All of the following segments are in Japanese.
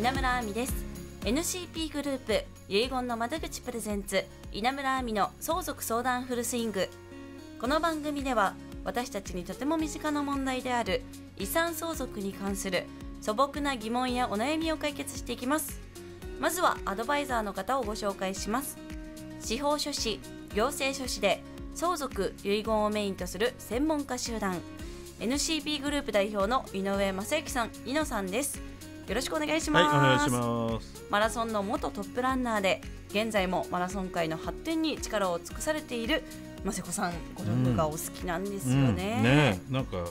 稲村亜美です NCP グループ遺言の窓口プレゼンツ稲村亜美の相続相談フルスイングこの番組では私たちにとても身近な問題である遺産相続に関する素朴な疑問やお悩みを解決していきますまずはアドバイザーの方をご紹介します司法書士行政書士で相続遺言をメインとする専門家集団 NCP グループ代表の井上正幸さん、井野さんです。よろしくお願いします、はい、お願いしますマラソンの元トップランナーで現在もマラソン界の発展に力を尽くされているマセコさんご旅行がお好きなんですよね、うんうん、ねなんか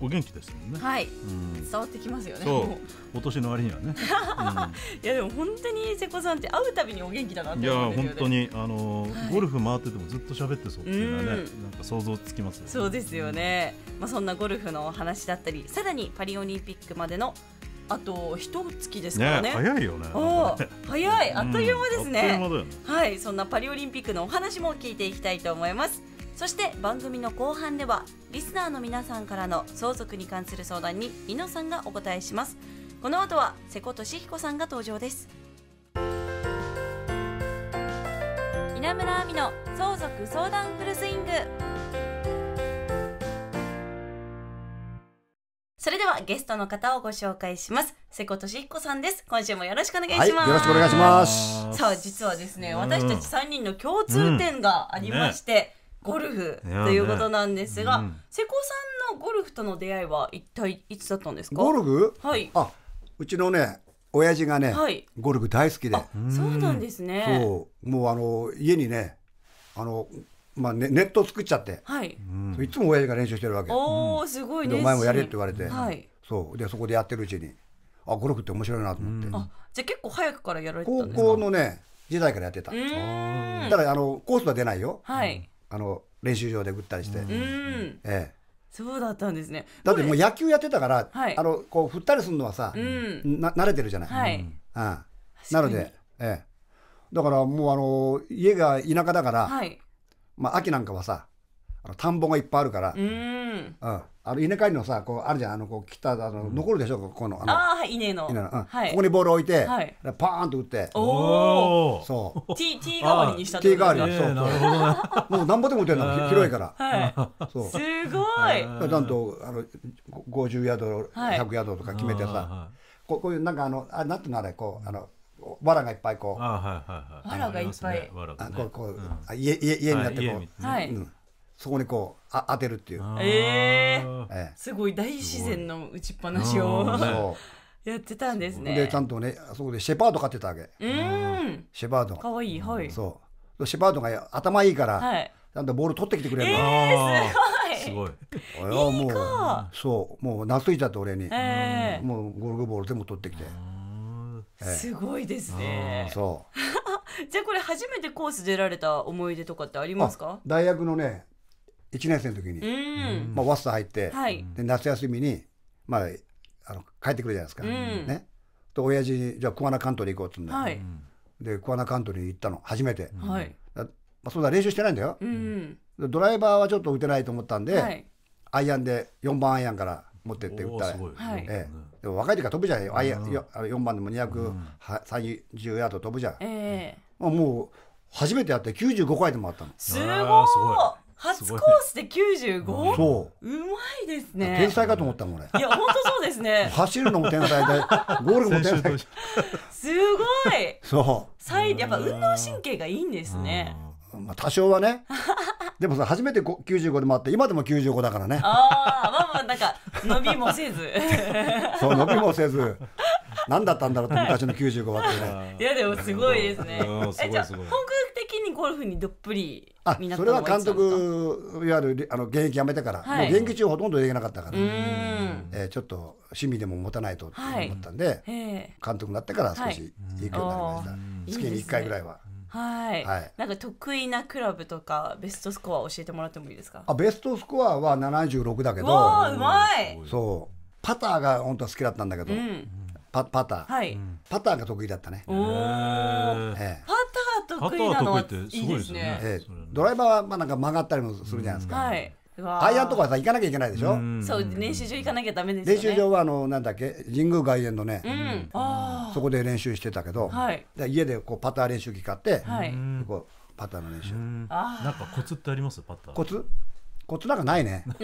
お元気ですもんね。はい、うん、伝わってきますよね。お年の割にはね。いやでも本当に瀬古さんって会うたびにお元気だなって、ね、いや本当にあの、はい、ゴルフ回っててもずっと喋ってそうっていうのはね、んなんか想像つきます、ね、そうですよね。まあそんなゴルフのお話だったり、さらにパリオリンピックまでのあと一月ですからね。ね早いよね。早い、あっという間ですね、うんね、はい、そんなパリオリンピックのお話も聞いていきたいと思います。そして番組の後半ではリスナーの皆さんからの相続に関する相談に伊野さんがお答えします。この後は瀬古利彦さんが登場です。稲村亜美の相続相談フルスイング。それではゲストの方をご紹介します。瀬古俊彦さんです。今週もよろしくお願いします。はい、よろしくお願いします。さあ、実はですね、私たち三人の共通点がありまして、うんねゴルフということなんですが、ねうん、瀬古さんのゴルフとの出会いは一体いつだったんですかゴルフ、はい、あうちのね親父がね、はい、ゴルフ大好きでそうなんですねそうもうあの家にねあのまあ、ネネットを作っちゃって、はい、いつも親父が練習してるわけおすごいでお前もやれって言われて、はい、そうでそこでやってるうちにあゴルフって面白いなと思って、あじゃあ結構早くからやられてたんですか高校のね時代からやってただからあのコースは出ないよ、はい、あの練習場で打ったりして、うんええ、そうだったんですねだってもう野球やってたから、はい、あのこう振ったりするのはさ、うん、な慣れてるじゃない、はいうん、なので、ええ、だからもうあの家が田舎だから、はい、まあ、秋なんかはさあの田んぼがいっぱいあるから、うん、あの稲刈りのさこうあるじゃんあのこう切ったあの、残るでしょこのあのあ稲の稲の、うんはい、ここにボール置いて、はい、パーンと打っておおそう T, T 代わりにしたってことですね T 代わりにそうそう、なるほど、もうなんぼでも打てるの広いから、はい、そうすごいちゃんとあの50ヤード100ヤードとか決めてさ、はい、ここういうなんかあのあなんていうのあれこうあのわらがいっぱいこう。わらがいっぱい。わね。こうこう、うん、家家家になってこう。はい。うんそこにこうあ当てるっていう。えー、えー、すごい大自然の打ちっぱなしを。やってたんですね。でちゃんとねそこでシェパード飼ってたわけ。うんシェパード。かわいいはい。そう。シェパードが頭いいから、はい、ちゃんとボール取ってきてくれるの。えー、すごい。すごい。いやもうそうもう懐いちゃって俺に、えー、もうゴルフボール全部取ってきて。すごいですね。そう。じゃあこれ初めてコース出られた思い出とかってありますか？大学のね1年生の時に、まあワッサ入って、はい、で夏休みにまああの帰ってくるじゃないですか。ね。と親父にじゃあ桑名カントリー行こうっつうんで、はい、で桑名カントリー行ったの初めて。はい。まあそんな練習してないんだよ。うん。ドライバーはちょっと打てないと思ったんで、はい、アイアンで4番アイアンから持ってって打ったら、ええ、でも若い時は飛ぶじゃん、あ4番でも230ヤード飛ぶじゃん、えーまあ、もう初めてやって95回でもあったのすごい初コースで 95? そううまいですね天才かと思ったもん俺いや本当そうですね 走るのも天才でゴールも天才すごいそうやっぱ運動神経がいいんですね、うんまあ、多少はね でもさ初めて95でもあって今でも95だからねああまあまあなんか伸びもせず そう伸びもせず何だったんだろうって昔の95はってね、はい、やでもすごいですねえじゃあ本格的にゴルフにどっぷりあそれは監督いわゆるあの現役やめてから、はい、もう現役中ほとんどできなかったから、えー、ちょっと趣味でも持たないと思ったんで、はい、監督になってから少し行くようになりました、月に1回ぐらいは。いいはい、はい、なんか得意なクラブとかベストスコア教えてもらってもいいですかあベストスコアは七十六だけどわうまいそうパターが本当は好きだったんだけど、うん、パパター、はい、パターが得意だったねお、えー、パター得意なのはいいですね、ねえー、ドライバーはまあなんか曲がったりもするじゃないですか、うんはい、アイアンとかさ行かなきゃいけないでしょ、うそう練習場行かなきゃダメです、ね、練習場はあのなんだっけ神宮外苑のね、うん、そこで練習してたけど、はい、家でこうパター練習機買って、はい、こうパターの練習なんかコツってありますパターコツコツなんかないね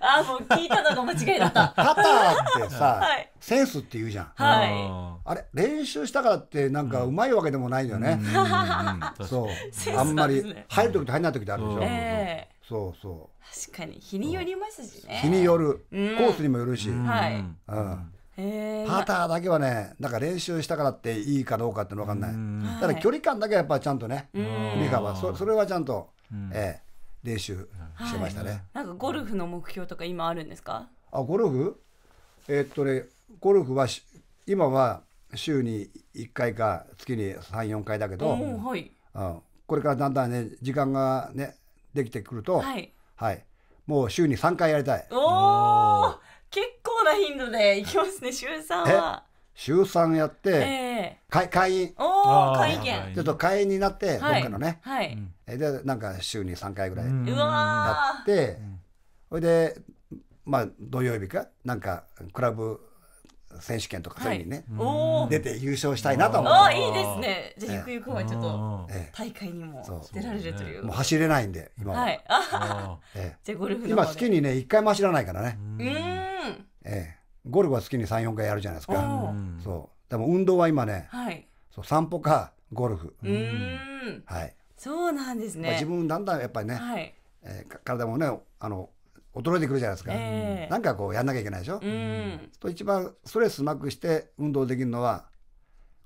あもう聞いたのが間違いだったパターってさ、はい、センスって言うじゃん、はい、あれ練習したからってなんかうまいわけでもないよね、うん、そうあんまり入る時と入らない時ってあるでしょ、えーそうそう確かに日によりますしね日による、コースにもよるし、はい、うんパターだけはねなんか練習したからっていいかどうかって分かんないただ距離感だけはやっぱちゃんとね理科はそれはちゃんと、えー、練習してましたね、なんかゴルフの目標とか今あるんですかあゴルフえっとねゴルフは今は週に1回か月に34回だけど、はい、うん、これからだんだんね時間がねできてくると、はい、はい、もう週に3回やりたい。おお、結構な頻度でいきますね、週3は。週3やって、えー、会会員お会員ちょっと会員になって、はい、僕のね、はい、でなんか週に3回ぐらいやってそれでまあ土曜日かなんかクラブ選手権とかそういうにね、はい、出て優勝したいなと思ってああいいですねじゃあゆくゆくはちょっと大会にも出られるというええ、もう走れないんで今は、はいええ、じゃあゴルフ今月にね1回も走らないからねうんええゴルフは月に34回やるじゃないですかそうでも運動は今ね、はい、そう散歩かゴルフうんはいそうなんですね、まあ、自分だんだんやっぱりね、はいえー、体もねあの衰えてくるじゃないですか、えー、なんかこうやんなきゃいけないでしょ、うん、と一番ストレスなくして運動できるのは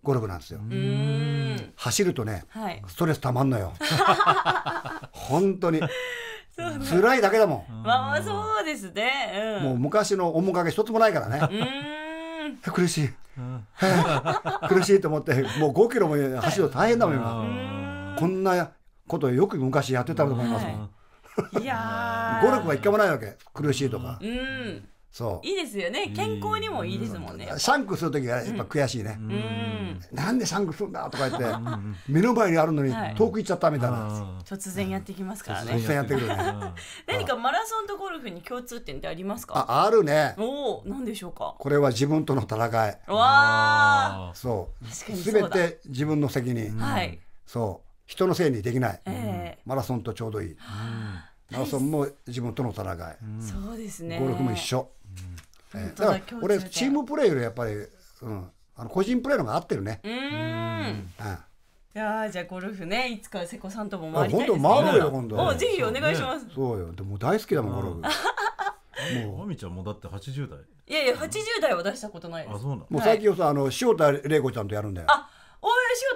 ゴルフなんですよ走るとね、はい、ストレスたまんのよ 本当に辛いだけだもんまあそうですね、うん、もう昔の面影一つもないからね苦しい苦しいと思ってもう5キロも走るの大変だもん今、はこんなことよく昔やってたと思いますもん、はいいやゴルフは一回もないわけ苦しいとか、うん、そういいですよね健康にもいいですもんね、うん、シャンクする時はやっぱ悔しいね、うん、なんでシャンクするんだとか言って目の前にあるのに遠く行っちゃったみたいな、はい、突然やってきますからね突然やってくるね 何かマラソンとゴルフに共通点ってありますかああるねおお何でしょうかこれは自分との戦いわあそう確かにそう全て自分の責任はいそう人のせいにできない、えー、マラソンとちょうどいい、うん、マラソンも自分との戦い、そうですねゴルフも一緒、うんえー、だから俺チームプレーよりやっぱり、うん、あの個人プレーのが合ってるねうんうんいやじゃあゴルフねいつか瀬古さんとも回りたいですね今度今度ぜひお願いします、ね、そうよでも大好きだもんゴルフもう、まみちゃんもだって八十代。いやいや、八十代は出したことないです。あ、そうなの。もう最近はさ、あの、塩田玲子ちゃんとやるんだよ。あ、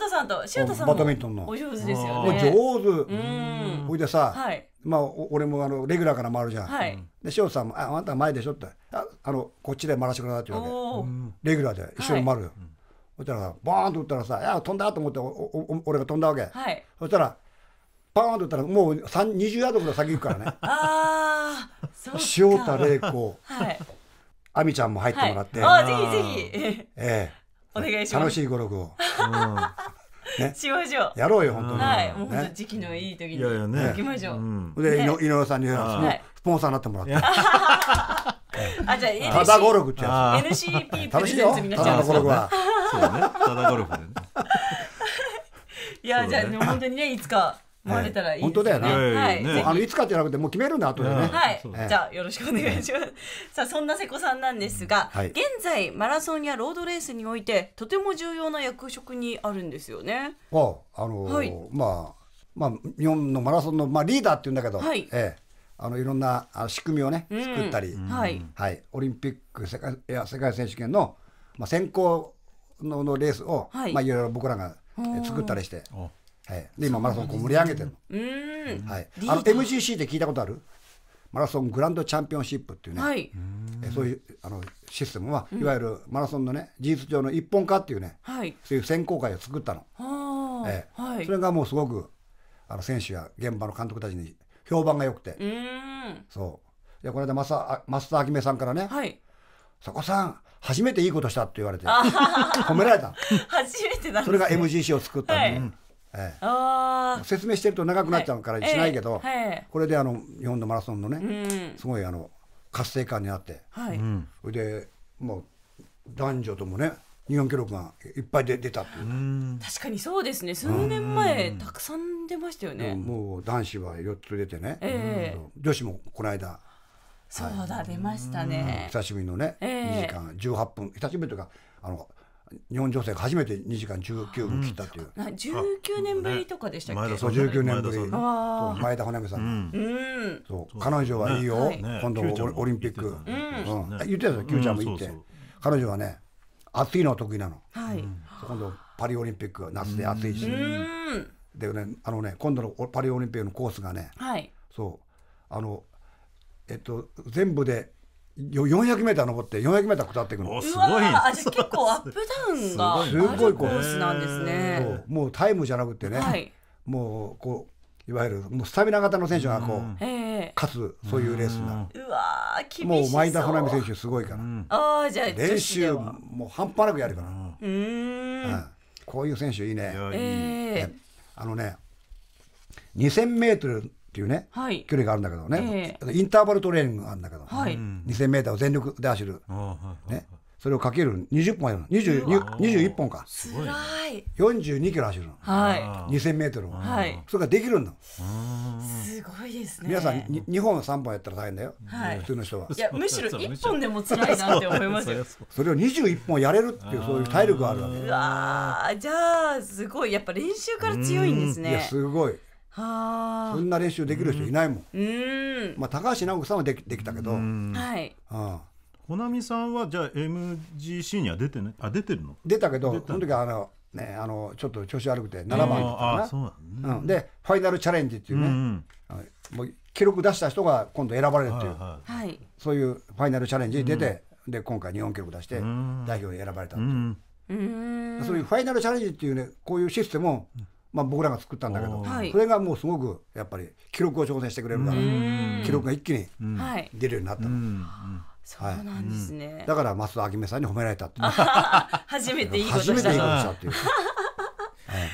さんと修太さんもバドミントンのお上手ですよね。上手。ほいでさ、はい、まあ俺もあのレギュラーから回るじゃん。はい、で修さんもああんた前でしょってああのこっちで回らしてくださいって言うれてレギュラーで一緒に回るよ。そしたらさバーンと打ったらさ「いや飛んだ」と思っておお俺が飛んだわけ、はい、そしたらパーンと打ったらもう20ヤードぐらい先行くからね ああ塩田玲子、はい、亜美ちゃんも入ってもらって、はい、あぜひぜひええお願いします。楽しい語録を。ね、しましょう。やろうよ、本当に。はい、もう時期のいい時に。いやいやね。行きましょう。で、井上さんに、スポンサーになってもらって。あ、じゃあ、ただ語録ってやつ。NCP プレゼンツになっちゃんですそうね。ただ語録でね。いや、じゃあ、本当にね、いつか。思われたらいい、ね本当だよな、はい、ね、あのいつかじゃなくてもう決めるんだ後でねはい、えー、じゃあよろしくお願いします さあそんな瀬古さんなんですが、はい、現在マラソンやロードレースにおいてとても重要な役職にあるんですよねああのーはい、まあまあ日本のマラソンの、まあ、リーダーって言うんだけど、はいええ、あのいろんな仕組みをね、作ったり、うん、はい、はい、オリンピック世界いや世界選手権の、まあ、先行ののレースを、はいまあ、いろいろ僕らが作ったりしてはい、で今マラソンこう盛り上げてるの,、はい、あの MGC って聞いたことあるマラソングランドチャンピオンシップっていうね、はい、えそういうあのシステムは、いわゆるマラソンのね事実上の一本化っていうね、はい、そういう選考会を作ったの、ええはい、それがもうすごくあの選手や現場の監督たちに評判が良くてそうでこの間増田明美さんからね、はい、そこさん初めていいことしたって言われて褒められた 初めてなん、ね、それが MGC を作ったのね。ええ、説明してると長くなっちゃうからしないけど、これであの日本のマラソンのね、すごいあの活性化になって、それでもう男女ともね日本記録がいっぱいで出たっていう確かにそうですね数年前たくさん出ましたよねもう男子は4つ出てね、女子もこの間そうだ、出ましたね久しぶりのね、え2時間18分久しぶりとかあの日本女性が初めて2時間19分切ったという、うん、19年ぶりとかでしたっけ、ね、そう19年ぶり前田穂波さん、彼女はいいよ、ね今度オリンピック、言ってたよ Q ちゃんも言って、彼女はね暑いのは得意なの、はい、今度パリオリンピック夏で暑いし、でねあのね今度のパリオリンピックのコースがね、はい、そうあのえっと全部で400メーター登って400メーター下っていくの。すごい。結構アップダウンがすごいコースなんですね。もうタイムじゃなくてね、はい、もうこういわゆるもうスタミナ型の選手がこう、う勝つそういうレースになうわ厳しい。もう前田穂波選手すごいから。ああじゃ練習もう半端なくやるから。うん、はい。こういう選手いいね。ええあのね、2000メートルっていうね、はい、距離があるんだけどね、えー、インターバルトレーニングがあるんだけど、はい、2000m を全力で走る、ね、それをかける20本やる21本かすごい42キロ走るの、はい、2000m を、はい、それができるんだすごいですね皆さん2本3本やったら大変だよ、はい、普通の人はいやむしろ1本でも辛いなって思いますよそれを21本やれるっていうそういう体力があるわけうわじゃあすごいやっぱ練習から強いんですねいやすごいそんな練習できる人いないもん、うんまあ、高橋直子さんはできできたけど、はいあほなみさんはじゃあ MGC には出てねあ出てるの出たけどその時はあのねあのちょっと調子悪くて7番だったかな、ねうん、でファイナルチャレンジっていうね、うんうん、もう記録出した人が今度選ばれるっていう、はいはい、そういうファイナルチャレンジに出て、うん、で今回日本記録出して代表に選ばれたうん、そういうファイナルチャレンジっていうねこういうシステムを、うんまあ、僕らが作ったんだけど、それがもうすごくやっぱり記録を挑戦してくれるから記録が一気に出るようになったの。そうなんですね、だから増田明美さんに褒められたって初めていいことしたっていう。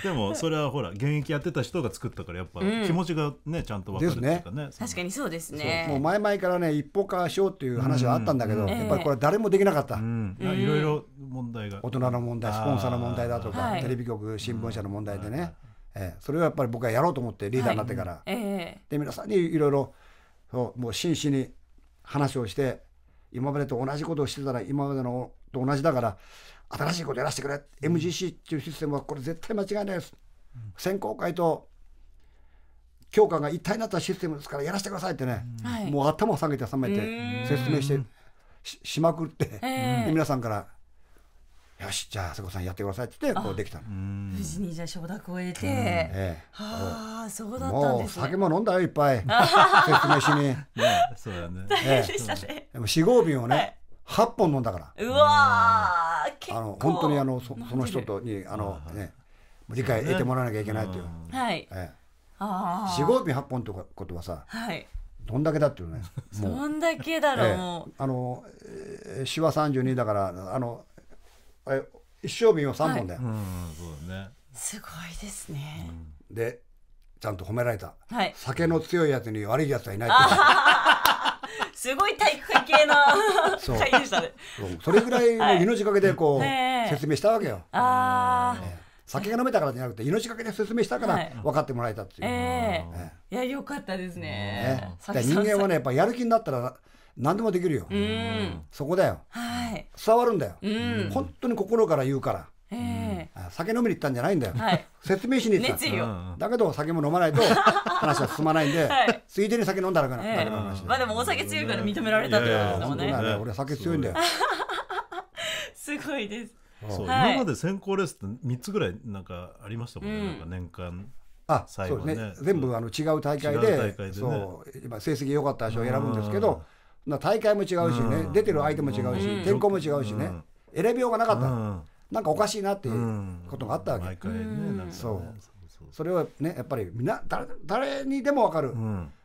でもそれはほら現役やってた人が作ったからやっぱ気持ちがね、ちゃんと分かるっていうかね確かにそうですねもう前々からね一歩化しようっていう話はあったんだけど、やっぱりこれ誰もできなかった、いろいろ問題が大人の問題スポンサーの問題だとか、テレビ局新聞社の問題でね、えー、それをやっぱり僕はやろうと思ってリーダーになってから、はい、えー、で皆さんにいろいろそうもう真摯に話をして今までと同じことをしてたら今までのと同じだから新しいことやらせてくれ、うん、MGC っていうシステムはこれ絶対間違いないです、うん、選考会と教科が一体になったシステムですからやらせてくださいってね、うん、もう頭を下げて冷めて説明してしまくって、えー、皆さんからよしじゃあ瀬古さんやってくださいって言ってこうできたの無事にじゃあ承諾を得て、ええ、はあそうだったんです、ね、酒も飲んだよいっぱい説明 しに、ね、そうだね、ええ、でも四合瓶をね、はい8本飲んだからうわ結構あの本当にあのそその人とにあの、ね、理解得てもらわなきゃいけないっていう、はい、ええ、四合瓶8本ってことはさ、はい、どんだけだっていうねどんだけだろう、ええ、あの手話十二だからあのえ一生瓶は三本だよ、うんうだねすごいですね。でちゃんと褒められた、はい。酒の強いやつに悪いやつはいない すごい体育会系の そうそうそれぐらいの命かけでこう、はい説明したわけよ、ああ、酒が飲めたからじゃなくて命かけで説明したから分かってもらえたっていう、えええいや良かったですねね。人間はねやっぱやる気になったら何でもできるよ、そこだよ、はい、伝わるんだよ、本当に心から言うから。酒飲みに行ったんじゃないんだよ、はい、説明しに行っただけど酒も飲まないと 話は進まないんで、ついでに酒飲んだらかな、まあでもお酒強いから認められたってことですもんね、俺酒強いんだよ すごいですそう、今まで選考レースって3つぐらいなんかありましたもんね、なんか年間あそうですね、全部あの違う大会で、そう今成績良かった人を選ぶんですけど、な大会も違うしね、うん、出てる相手も違うし、うん、天候も違うしね、選びようがなかった、うん、なんかおかしいなっていうことがあったわけ、ね、そうそれをねやっぱりみな誰誰にでも分かる、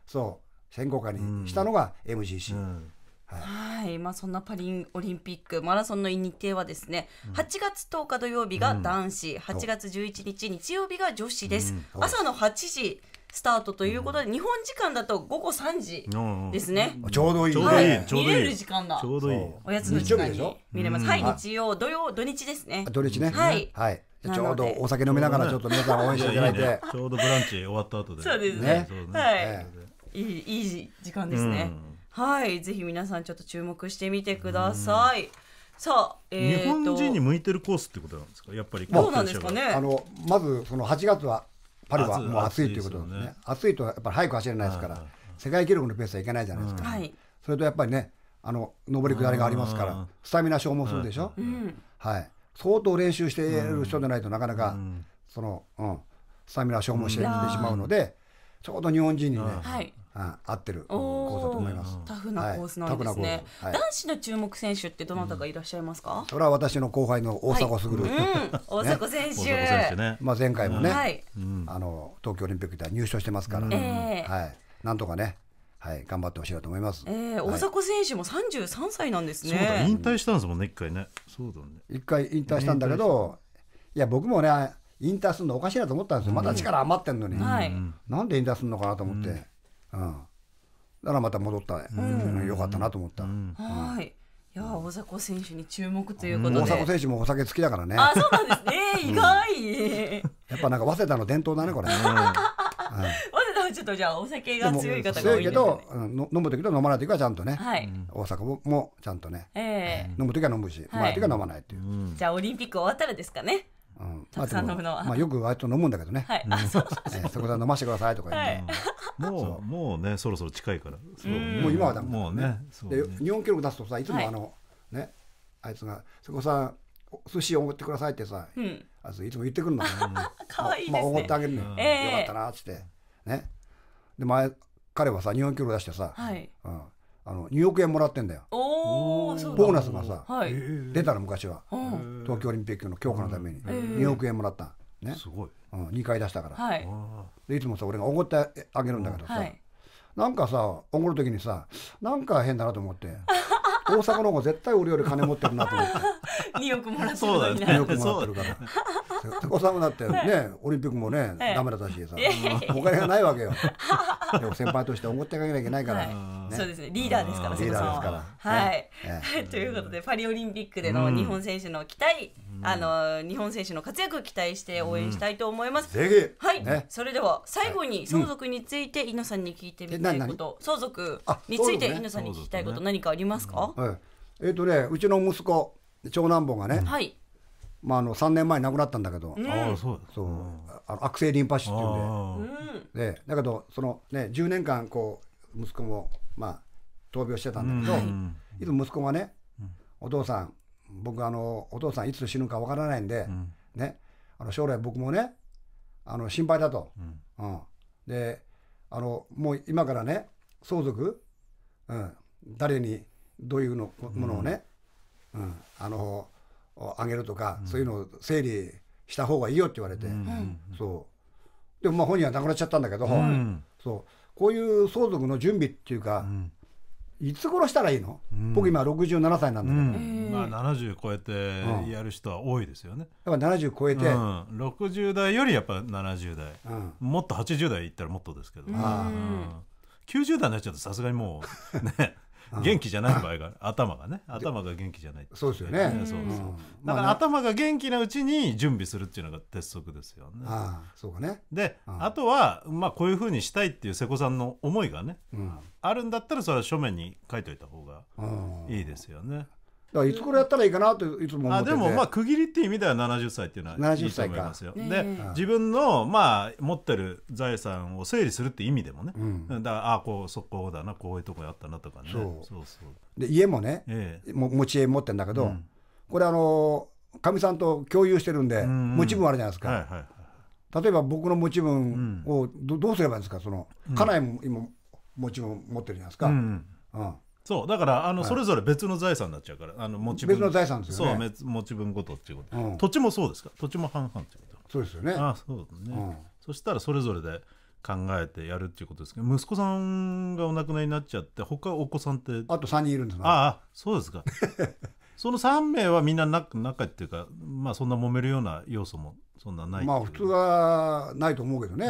そう選考会にしたのが MGC。はい、まあ、そんなパリオリンピックマラソンの日程はですね、うん、8月10日土曜日が男子、うん、8月11日日曜日が女子です、うん、朝の8時スタートということで、日本時間だと午後三時ですね。ちょうどいい。はい、見れる時間だ。ちょうどいい。おやつの時間に見れます。はい、日曜、土曜、土日ですね。土日ね。はい。はい。ちょうどお酒飲みながらちょっと皆さん応援していただいて。ちょうどブランチ終わった後で。そうですね。はい。いい、いい時間ですね。はい。ぜひ皆さんちょっと注目してみてください。さあ、えー、日本人に向いてるコースってことなんですかやっぱりどうなんですかねあのまずその8月は春はもう暑いということなんですね。暑いとやっぱり早く走れないですから、世界記録のペースはいけないじゃないですか。それとやっぱりね、あの上り下りがありますから、スタミナ消耗するでしょ。はい。相当練習している人でないとなかなか、その、うん、スタミナ消耗してしまうので、ちょうど日本人にね、合ってるコースだと思います。タフなコースなんですね。男子の注目選手ってどなたがいらっしゃいますか？それは私の後輩の大迫傑。大迫選手。まあ前回もね、うん、あの東京オリンピックでは入賞してますから、はい、なんとかね。はい、頑張ってほしいなと思います。ええ大迫選手も三十三歳なんですね。引退したんですもんね、一回ね。そうだね。一回引退したんだけど、いや、僕もね、引退するのおかしいなと思ったんですよ。まだ力余ってんのに。なんで引退するのかなと思って。うん、だからまた戻ったうん、よかったなと思った、はいいや大迫選手に注目ということで、大迫選手もお酒好きだからねあそうなんですね、意外、やっぱなんか早稲田の伝統だねこれね、ちょっとじゃお酒が強い方強いけど、飲む時と飲まない時はちゃんとね、大阪もちゃんとね、飲む時は飲むし、飲まない時は飲まないっていう、じゃあオリンピック終わったらですかねたくさん飲むのは。まあよく割と飲むんだけどね。はい。そこで飲ませてくださいとか言って。もうもうねそろそろ近いから。もう今はだもうね。で日本記録出すとさいつもあのねあいつがそこさ寿司おごってくださいってさ、あいついつも言ってくるの。可 愛いですね。おごってあげるのよ。よかったなっつってね。で前彼はさ日本記録出してさ、うん。あの2億円もらってんだよボーナスがさ、はい、出たら昔は、東京オリンピックの強化のために2億円もらった、ね、すごい、うん、2回出したから、はい、でいつもさ俺がおごってあげるんだけどさ、はい、なんかさおごる時にさなんか変だなと思って。大阪の方が絶対俺より金持ってるなと思って2 億もらってるそうだ、ね、億もらってるからおさむだってねオリンピックもねダメだったしさお金がないわけよ でも先輩として思ってあげなきゃいけないから そうですねリーダーですからリーダーですからはい ということでパリオリンピックでの日本選手の期待あの日本選手の活躍期待して応援したいと思います。はい、それでは最後に相続について野さんに聞いてみたいこと、相続について野さんに聞きたいこと何かありますか？えっとね、うちの息子長男坊がね、まあ、あの3年前亡くなったんだけど、うん、そうそう、あの悪性リンパ腫っていうんででだけどその、ね、10年間こう息子も、まあ、闘病してたんだけど、いつも息子がね、お父さん僕あのお父さんいつ死ぬかわからないんで、ね、あの将来僕もねあの心配だと、うんであのもう今からね相続、うん、誰にどういうのものをね、うんあの上げるとか、そういうのを整理した方がいいよって言われて、そうでもまあ本人は亡くなっちゃったんだけど、そうこういう相続の準備っていうか、いつ殺したらいいの、僕今67歳なんだけど、まあ、70超えてやる人は多いですよね、やっぱ70超えて、うん、60代よりやっぱ70代、もっと80代いったらもっとですけど、うん90代になっちゃうとさすがにもうね元気じゃない場合が頭がね頭が元気じゃないそうですよねそうそう、だから頭が元気なうちに準備するっていうのが鉄則ですよねあそうかねで、あとは、まあ、こういうふうにしたいっていう瀬古さんの思いがね、あるんだったらそれは書面に書いといた方がいいですよね、からいつ頃やったらいいかなといつも思っててあでもまあ区切りっていう意味では70歳っていうのはいいと思いますよ、で、自分のまあ持ってる財産を整理するって意味でもね、うん、だからああこうそこだなこういうとこやったなとかねそそううで家もね、ええ、も持ち家持ってるんだけど、うん、これあのかみさんと共有してるんで、うんうん、持ち分あるじゃないですか、はいはい、例えば僕の持ち分をど,、うすればいいんですかその家内も今持ち分持ってるじゃないですか、うんうん、そうだからあの、はい、それぞれ別の財産になっちゃうからあの持ち分別の財産ですよねそう持ち分ごとっていうこと、うん、土地もそうですか土地も半々ってことそうですよねあそうですね、うん、そしたらそれぞれで考えてやるっていうことですけど息子さんがお亡くなりになっちゃって他お子さんってあと3人いるんですああそうですか その3名はみんな仲っていうかまあそんな揉めるような要素もそんなないまあ普通はないと思うけどね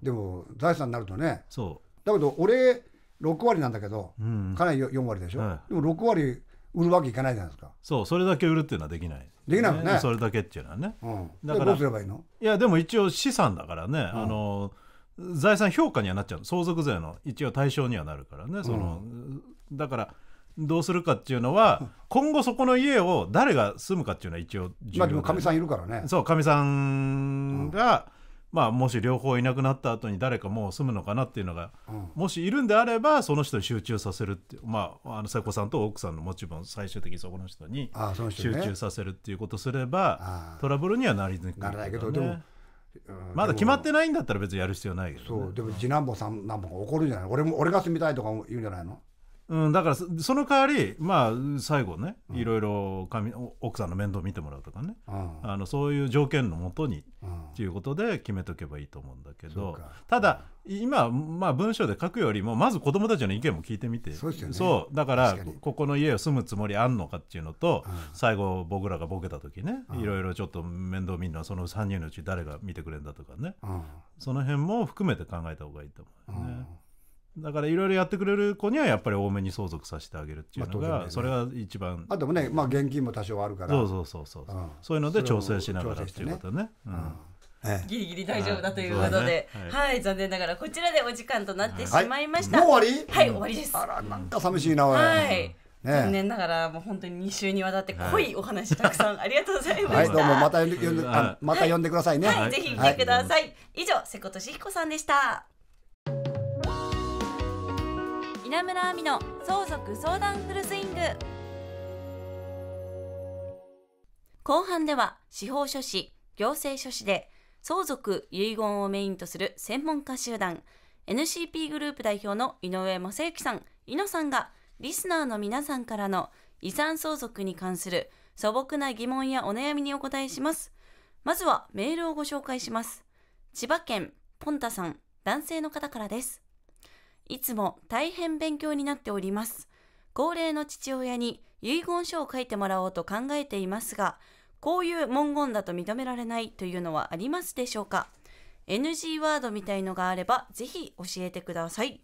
でも財産になるとねそうだけど俺6割なんだけど、かなり4割でしょ、はい、でも6割売るわけいかないじゃないですかそうそれだけ売るっていうのはできないできないよね、ね、それだけっていうのはね、うん、だからどうすればいいのいやでも一応資産だからね、うん、あの財産評価にはなっちゃう相続税の一応対象にはなるからねその、うん、だからどうするかっていうのは 今後そこの家を誰が住むかっていうのは一応重要、ね、まあでもかみさんいるからねそうかみさんが、まあ、もし両方いなくなった後に誰かもう住むのかなっていうのが、うん、もしいるんであればその人に集中させるってまああの瀬古さんと奥さんのもちろん最終的にそこの人に集中させるっていうことすれば、ね、トラブルにはなりにくい、ね、ならないけどでもまだ決まってないんだったら別にやる必要ないけど、ね、そうでも次男坊三男坊が怒るんじゃない俺も俺が住みたいとか言うんじゃないのうん、だからその代わり、まあ、最後ね、いろいろ奥さんの面倒見てもらうとかね、うん、あのそういう条件のもとにっていうことで決めとけばいいと思うんだけど、ただ、今、まあ、文章で書くよりもまず子供たちの意見も聞いてみてそう、ねそう、だからここの家を住むつもりあんのかっていうのと、うん、最後僕らがボケた時ね、いろいろちょっと面倒見るのはその3人のうち誰が見てくれるんだとかね、うん、その辺も含めて考えた方がいいと思うよね。だからいろいろやってくれる子にはやっぱり多めに相続させてあげるっていうのが、まあね、それが一番あともね、まあ、現金も多少あるからそうそうそうそう、うん、そういうので調整しながらっていうことね、ええ、ギリギリ大丈夫だということで、はい、ねはい、残念ながらこちらでお時間となってしまいました、はい、もう終わりはい終わりですあらなんか寂しいなはい残念ながらもう本当に2週にわたって濃いお話たくさんありがとうございました、はい、どうもまた呼んで、また呼んでくださいね、はい、ぜひ来てください、以上瀬古利彦さんでした平村亜美の相続相談フルスイング後半では司法書士行政書士で相続遺言をメインとする専門家集団 NCP グループ代表の井上雅之さん井野さんがリスナーの皆さんからの遺産相続に関する素朴な疑問やお悩みにお答えしますまずはメールをご紹介します千葉県ポンタさん男性の方からですいつも大変勉強になっております。高齢の父親に遺言書を書いてもらおうと考えていますが、こういう文言だと認められないというのはありますでしょうか ?NG ワードみたいのがあれば、ぜひ教えてください。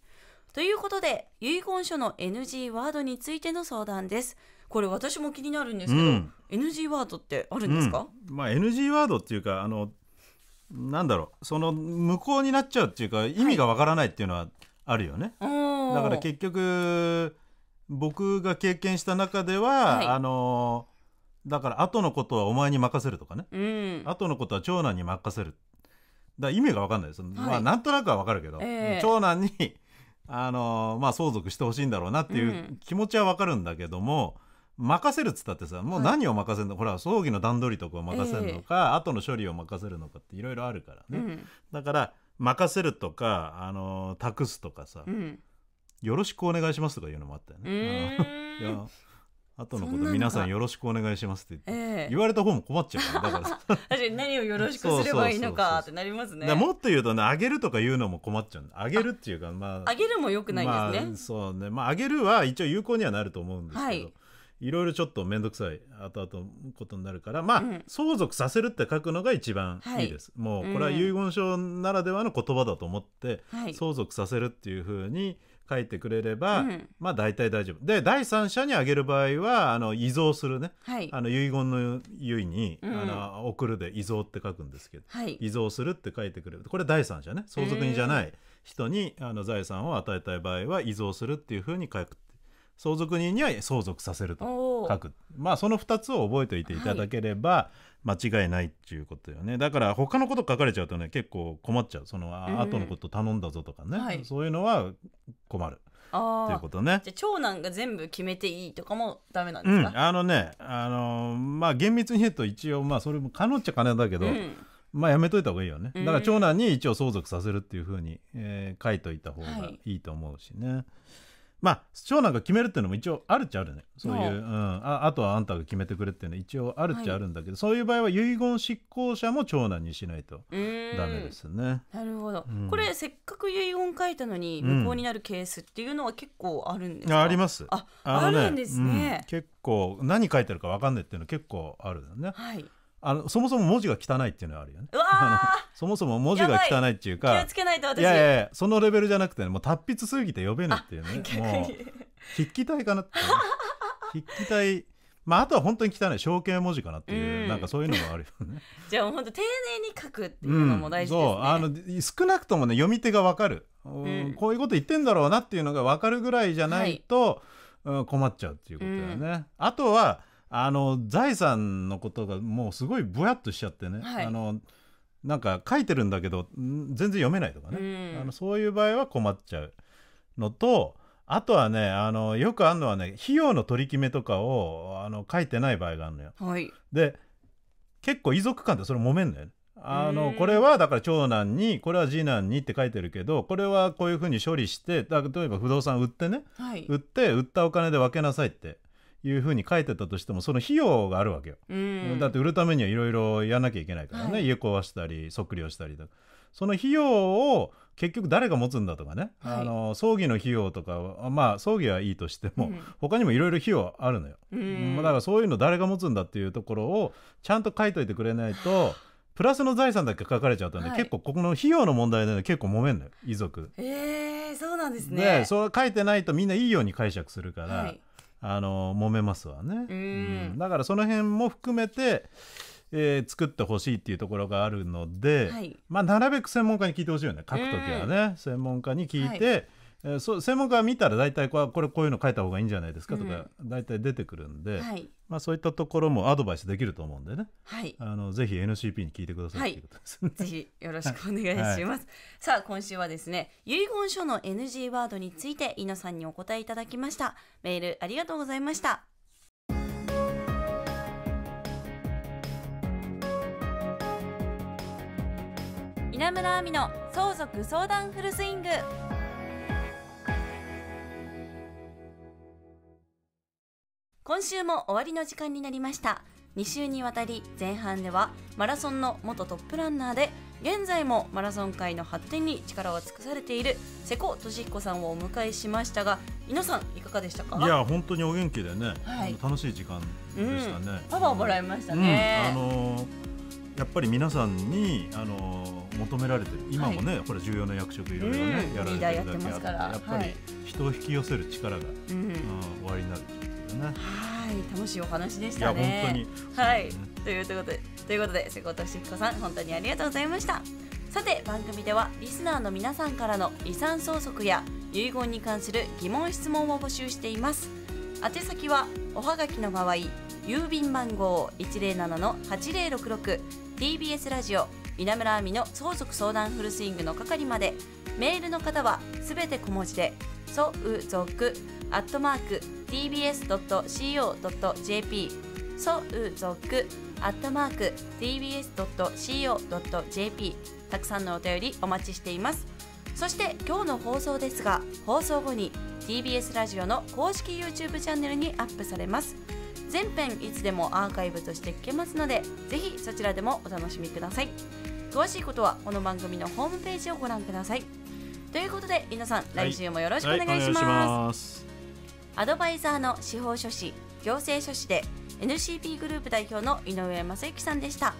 ということで、遺言書の NG ワードについての相談です。これ私も気になるんですけど、うん、NG ワードってあるんですか、うん、まあ、NG ワードっていうかあのなんだろうその無効になっちゃうっていうか意味がわからないっていうのは、はいあるよね。だから結局僕が経験した中では、はい、あのだから後のことはお前に任せるとかね、うん、後のことは長男に任せるだ意味が分かんないです、はい、まあなんとなくは分かるけど、えー、長男に あの、まあ、相続してほしいんだろうなっていう気持ちは分かるんだけども、うん、任せるっつったってさもう何を任せるの、はい、ほら葬儀の段取りとかを任せるのか、えー、後の処理を任せるのかっていろいろあるからね、うん、だから任せるとかあの託すとかさ、うんよろしくお願いします」とかいうのもあったよね。いや後のこと皆さんよろしくお願いしますって言,、えー、言われた方も困っちゃうからだから確かに何をよろしくすればいいのかってなりますねもっと言うとねあげるとか言うのも困っちゃうんあげるっていうかまああげるもよくないですね、まあ、そうねまああげるは一応有効にはなると思うんですけど、はい、いろいろちょっと面倒くさい後々ことになるからまあ、うん、相続させるって書くのが一番いいです、はい、もうこれは遺言書ならではの言葉だと思って、うん、相続させるっていうふうに書いてくれれば、うん、まあ大体大丈夫で第三者にあげる場合はあの遺贈するね、はい、あの遺言の遺に、あの送るで遺贈って書くんですけど、はい、遺贈するって書いてくれるこれ第三者ね相続人じゃない人にあの財産を与えたい場合は遺贈するっていうふうに書く相続人には相続させると書くまあその2つを覚えておいていただければ間違いないっていうことよね、はい、だから他のこと書かれちゃうとね結構困っちゃうその、後のこと頼んだぞとかね、はい、そういうのは困る。っていうことね。じゃ長男が全部決めていいとかもダメなんですか、うん、あのね、あのー、まあ厳密に言うと一応まあそれも可能っちゃ可能だけど、うん、まあやめといた方がいいよね。だから長男に一応相続させるっていうふうに、えー、書いといた方がいいと思うしね。はいまあ長男が決めるっていうのも一応あるっちゃあるねそういう、うん、ああとはあんたが決めてくれっていうのは一応あるっちゃあるんだけど、はい、そういう場合は遺言執行者も長男にしないとダメですね。なるほど、うん、これせっかく遺言書いたのに無効になるケースっていうのは結構あるんですか、うん、あります。ああ、るんですね、結構何書いてるか分かんないっていうの結構あるね。はいあのそもそも文字が汚いっていうのはあるよね。そもそも文字が汚いっていうか気をつけないと私いやいやそのレベルじゃなくて、ね、もう達筆すぎて呼べいっていうねもう筆記体かなって、ね、筆記体まああとは本当に汚い象形文字かなっていう、うん、なんかそういうのもあるよね。じゃあ本当丁寧に書くっていうのも大事ですね。うん、そうあの少なくともね読み手がわかる、うん、こういうこと言ってんだろうなっていうのがわかるぐらいじゃないと、はい、うん、困っちゃうっていうことだよね。あとはあの財産のことがもうすごいぼやっとしちゃってね、はい、あのなんか書いてるんだけど全然読めないとかね、あのそういう場合は困っちゃうのとあとはねあのよくあるのはね費用の取り決めとかをあの書いてない場合があるのよ。はい、で結構遺族間でそれ揉めんのよ、ね。あのこれはだから長男にこれは次男にって書いてるけどこれはこういうふうに処理して例えば不動産売ってね、はい、売って売ったお金で分けなさいっていうふうに書いてたとしてもその費用があるわけよ、うん、だって売るためにはいろいろやらなきゃいけないからね、はい、家壊したり測量したりとかその費用を結局誰が持つんだとかね、はい、あの葬儀の費用とかまあ葬儀はいいとしても、うん、他にもいろいろ費用あるのよ、うん、だからそういうの誰が持つんだっていうところをちゃんと書いといてくれないと。プラスの財産だけ書かれちゃうとね、はい、結構ここの費用の問題で、ね、結構揉めんのよ遺族。えー、そうなんですね。でそう書いてないとみんないいように解釈するから、はい、あの揉めますわね、うん、だからその辺も含めて、えー、作ってほしいっていうところがあるので、はい、まあなるべく専門家に聞いてほしいよね書くときはね、専門家に聞いて、はいえー、そ専門家が見たら大体これこれこういうの書いた方がいいんじゃないですかとか、大体出てくるんで、はい、まあ、そういったところもアドバイスできると思うんでね、はい、あのぜひ NCP に聞いてください、ということですね、ぜひよろしくお願いします、はい、さあ今週はですね遺言書の NG ワードについて井野さんにお答えいただきましたメールありがとうございました稲村亜美の相続相談フルスイング今週も終わりの時間になりました2週にわたり前半ではマラソンの元トップランナーで現在もマラソン界の発展に力を尽くされている瀬古俊彦さんをお迎えしましたが伊野さんいかがでしたかいや本当にお元気でね、はい、楽しい時間でしたね、うん、パワーもらいましたね、うん、あのー、やっぱり皆さんにあのー、求められてる今もね、はい、これ重要な役職いろいろね、うん、やられてるだけあってやっぱり人を引き寄せる力が、うん、おありになるどはい楽しいお話でしたね。はい、ということでということで瀬古俊彦さん本当にありがとうございました。さて番組ではリスナーの皆さんからの遺産相続や遺言に関する疑問質問を募集しています。宛先はおはがきの場合郵便番号 107-8066TBS ラジオ稲村亜美の相続相談フルスイングの係までメールの方はすべて小文字で「相続アットマーク tbs.co.jp ソウゾクアットマーク tbs.co.jp たくさんのお便りお待ちしていますそして今日の放送ですが放送後に TBS ラジオの公式 YouTube チャンネルにアップされます全編いつでもアーカイブとして聞けますのでぜひそちらでもお楽しみください詳しいことはこの番組のホームページをご覧くださいということで皆さん来週もよろしくお願いします、はいはいアドバイザーの司法書士行政書士で NCP グループ代表の井上正幸さんでした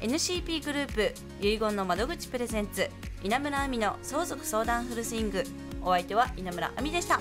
NCP グループ遺言の窓口プレゼンツ稲村亜美の相続相談フルスイングお相手は稲村亜美でした。